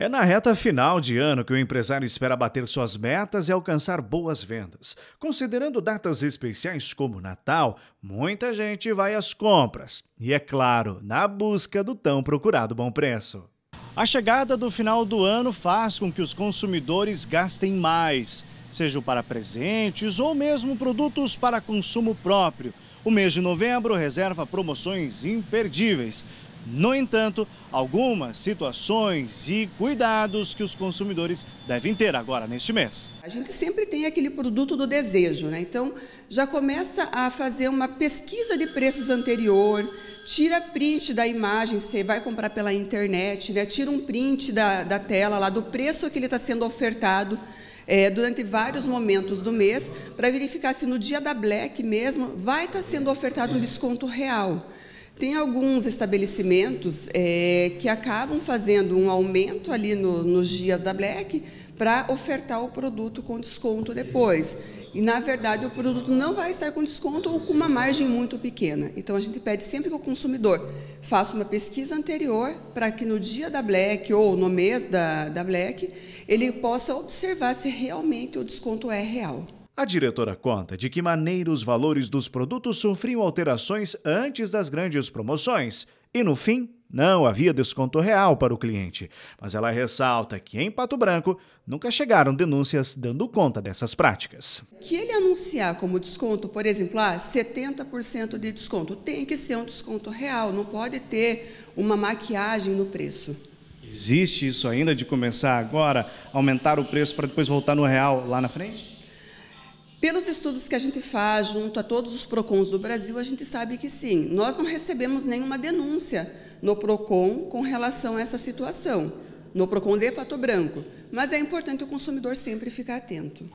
É na reta final de ano que o empresário espera bater suas metas e alcançar boas vendas. Considerando datas especiais como Natal, muita gente vai às compras. E é claro, na busca do tão procurado bom preço. A chegada do final do ano faz com que os consumidores gastem mais, sejam para presentes ou mesmo produtos para consumo próprio. O mês de novembro reserva promoções imperdíveis. No entanto, algumas situações e cuidados que os consumidores devem ter agora neste mês. A gente sempre tem aquele produto do desejo, né? Então já começa a fazer uma pesquisa de preços anterior, tira print da imagem, você vai comprar pela internet, né? tira um print da, da tela lá do preço que ele está sendo ofertado. É, durante vários momentos do mês, para verificar se no dia da Black mesmo vai estar tá sendo ofertado um desconto real. Tem alguns estabelecimentos é, que acabam fazendo um aumento ali no, nos dias da Black para ofertar o produto com desconto depois. E, na verdade, o produto não vai estar com desconto ou com uma margem muito pequena. Então, a gente pede sempre que o consumidor faça uma pesquisa anterior para que no dia da Black ou no mês da, da Black ele possa observar se realmente o desconto é real. A diretora conta de que maneira os valores dos produtos sofriam alterações antes das grandes promoções e, no fim, não havia desconto real para o cliente. Mas ela ressalta que em Pato Branco nunca chegaram denúncias dando conta dessas práticas. Que ele anunciar como desconto, por exemplo, ah, 70% de desconto, tem que ser um desconto real, não pode ter uma maquiagem no preço. Existe isso ainda de começar agora, aumentar o preço para depois voltar no real lá na frente? Pelos estudos que a gente faz junto a todos os PROCONs do Brasil, a gente sabe que sim. Nós não recebemos nenhuma denúncia no PROCON com relação a essa situação, no PROCON de Pato Branco. Mas é importante o consumidor sempre ficar atento.